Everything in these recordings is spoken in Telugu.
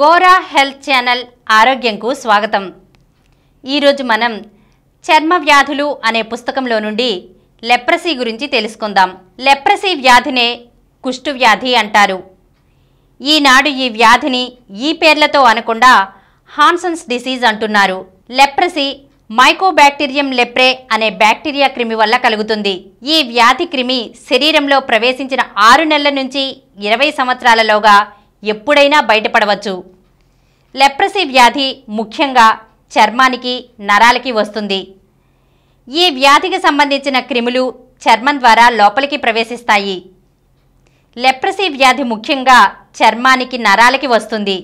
గోరా హెల్త్ ఛానల్ ఆరోగ్యంకు స్వాగతం ఈరోజు మనం చర్మ వ్యాధులు అనే పుస్తకంలో నుండి లెప్రసీ గురించి తెలుసుకుందాం లెప్రసీ వ్యాధినే కుష్టు వ్యాధి అంటారు ఈనాడు ఈ వ్యాధిని ఈ పేర్లతో అనకుండా హాన్సన్స్ డిసీజ్ అంటున్నారు లెప్రసీ మైకోబ్యాక్టీరియం లెప్రే అనే బ్యాక్టీరియా క్రిమి వల్ల కలుగుతుంది ఈ వ్యాధి క్రిమి శరీరంలో ప్రవేశించిన ఆరు నెలల నుంచి ఇరవై సంవత్సరాలలోగా ఎప్పుడైనా బయటపడవచ్చు లెప్రసీ వ్యాధి ముఖ్యంగా చర్మానికి నరాలకి వస్తుంది ఈ వ్యాధికి సంబంధించిన క్రిములు చర్మం ద్వారా లోపలికి ప్రవేశిస్తాయి లెప్రసీ వ్యాధి ముఖ్యంగా చర్మానికి నరాలకి వస్తుంది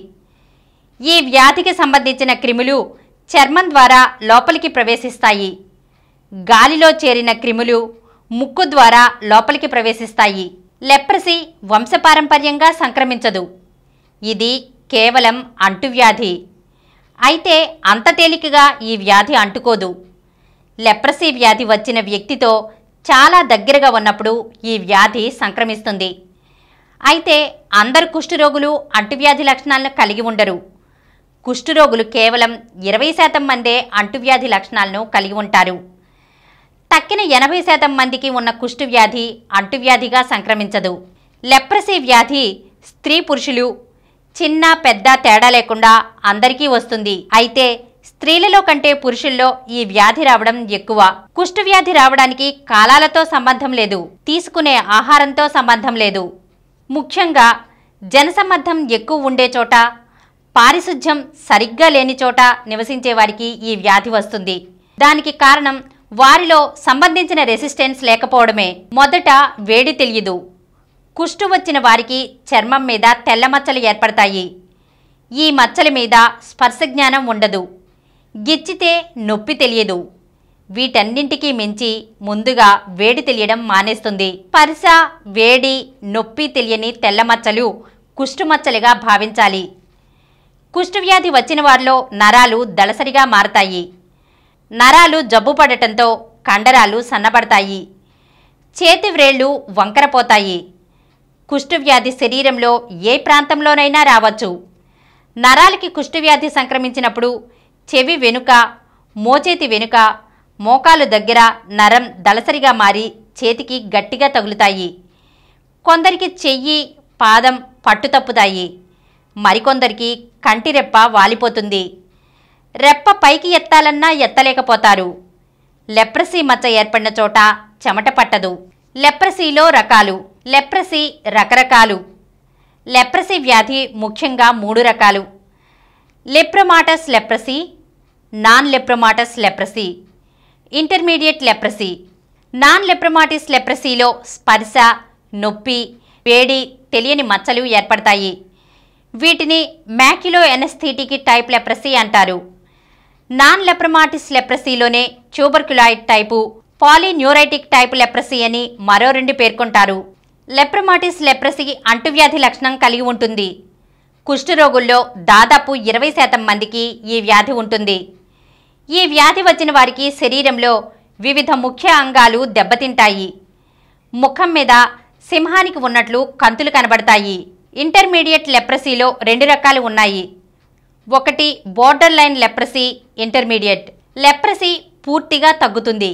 ఈ వ్యాధికి సంబంధించిన క్రిములు చర్మం ద్వారా లోపలికి ప్రవేశిస్తాయి గాలిలో చేరిన క్రిములు ముక్కు ద్వారా లోపలికి ప్రవేశిస్తాయి లెప్రసీ వంశపారంపర్యంగా సంక్రమించదు ఇది కేవలం అంటువ్యాధి అయితే అంత తేలికగా ఈ వ్యాధి అంటుకోదు లెప్రసీ వ్యాధి వచ్చిన వ్యక్తితో చాలా దగ్గరగా ఉన్నప్పుడు ఈ వ్యాధి సంక్రమిస్తుంది అయితే అందరు కుష్ఠరోగులు అంటువ్యాధి లక్షణాలను కలిగి ఉండరు కుష్ఠరోగులు కేవలం ఇరవై శాతం మందే అంటువ్యాధి లక్షణాలను కలిగి ఉంటారు తక్కిన ఎనభై శాతం మందికి ఉన్న వ్యాధి అంటువ్యాధిగా సంక్రమించదు లెప్రసీ వ్యాధి స్త్రీ పురుషులు చిన్న పెద్ద తేడా లేకుండా అందరికీ వస్తుంది అయితే స్త్రీలలో కంటే పురుషుల్లో ఈ వ్యాధి రావడం ఎక్కువ కుష్టు వ్యాధి రావడానికి కాలాలతో సంబంధం లేదు తీసుకునే ఆహారంతో సంబంధం లేదు ముఖ్యంగా జనసమ్మర్ధం ఎక్కువ ఉండే చోట పారిశుధ్యం సరిగ్గా లేని చోట నివసించే వారికి ఈ వ్యాధి వస్తుంది దానికి కారణం వారిలో సంబంధించిన రెసిస్టెన్స్ లేకపోవడమే మొదట వేడి తెలియదు కుష్టు వచ్చిన వారికి చర్మం మీద తెల్ల మచ్చలు ఏర్పడతాయి ఈ మచ్చల మీద స్పర్శ జ్ఞానం ఉండదు గిచ్చితే నొప్పి తెలియదు వీటన్నింటికీ మించి ముందుగా వేడి తెలియడం మానేస్తుంది పరిస వేడి నొప్పి తెలియని తెల్ల మచ్చలు కుష్టుమచ్చలుగా భావించాలి కుష్ఠవ్యాధి వచ్చిన వారిలో నరాలు దళసరిగా మారతాయి నరాలు జబ్బు పడటంతో కండరాలు సన్నబడతాయి చేతి వ్రేళ్లు వంకరపోతాయి కుష్ఠవ్యాధి శరీరంలో ఏ ప్రాంతంలోనైనా రావచ్చు నరాలకి కుష్ఠవ్యాధి సంక్రమించినప్పుడు చెవి వెనుక మోచేతి వెనుక మోకాలు దగ్గర నరం దళసరిగా మారి చేతికి గట్టిగా తగులుతాయి కొందరికి చెయ్యి పాదం పట్టు తప్పుతాయి మరికొందరికి కంటిరెప్ప వాలిపోతుంది రెప్ప పైకి ఎత్తాలన్నా ఎత్తలేకపోతారు లెప్రసీ మచ్చ ఏర్పడిన చోట చెమట పట్టదు లెప్రసీలో రకాలు లెప్రసీ రకరకాలు లెప్రసీ వ్యాధి ముఖ్యంగా మూడు రకాలు lepromatous leprosy non lepromatous leprosy intermediate leprosy non lepromatous లెప్రసీలో స్పర్శ నొప్పి వేడి తెలియని మచ్చలు ఏర్పడతాయి వీటిని మ్యాకిలో ఎనస్థీటికి టైప్ లెప్రసీ అంటారు నాన్ లెప్రమాటిస్ లెప్రసీలోనే tuberculoid type polyneuritic type leprosy అని మరో రెండు పేర్కొంటారు లెప్రమాటిస్ లెప్రసీ అంటువ్యాధి లక్షణం కలిగి ఉంటుంది కుష్ఠరోగుల్లో దాదాపు ఇరవై శాతం మందికి ఈ వ్యాధి ఉంటుంది ఈ వ్యాధి వచ్చిన వారికి శరీరంలో వివిధ ముఖ్య అంగాలు దెబ్బతింటాయి ముఖం మీద సింహానికి ఉన్నట్లు కంతులు కనబడతాయి ఇంటర్మీడియట్ లెప్రసీలో రెండు రకాలు ఉన్నాయి ఒకటి border line leprosy intermediate leprosy పూర్తిగా తగ్గుతుంది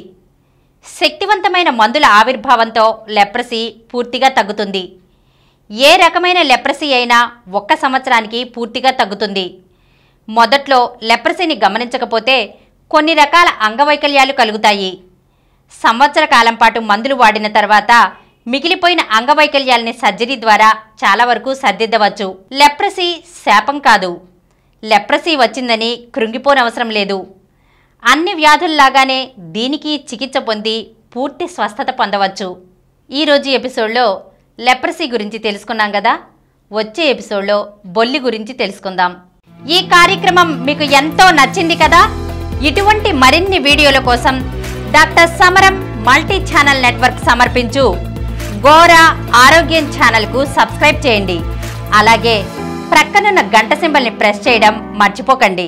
శక్తివంతమైన మందుల ఆవిర్భావంతో లెప్రసీ పూర్తిగా తగ్గుతుంది ఏ రకమైన లెప్రసీ అయినా ఒక్క సంవత్సరానికి పూర్తిగా తగ్గుతుంది మొదట్లో లెప్రసీని గమనించకపోతే కొన్ని రకాల అంగవైకల్యాలు కలుగుతాయి సంవత్సర కాలం పాటు మందులు వాడిన తర్వాత మిగిలిపోయిన అంగవైకల్యాల్ని సర్జరీ ద్వారా చాలా వరకు సర్దిద్దవచ్చు లెప్రసీ శాపం కాదు లెప్రసీ వచ్చిందని కృంగిపోనవసరం లేదు అన్ని వ్యాధుల్లాగానే దీనికి చికిత్స పొంది పూర్తి స్వస్థత పొందవచ్చు ఈరోజు ఎపిసోడ్లో లెప్రసీ గురించి తెలుసుకున్నాం కదా వచ్చే ఎపిసోడ్లో బొల్లి గురించి తెలుసుకుందాం ఈ కార్యక్రమం మీకు ఎంతో నచ్చింది కదా ఇటువంటి మరిన్ని వీడియోల కోసం డాక్టర్ సమరం మల్టీ ఛానల్ నెట్వర్క్ సమర్పించు గోరా ఆరోగ్యం ఛానల్కు సబ్స్క్రైబ్ చేయండి అలాగే ప్రక్కనున్న గంట సింబల్ని ప్రెస్ చేయడం మర్చిపోకండి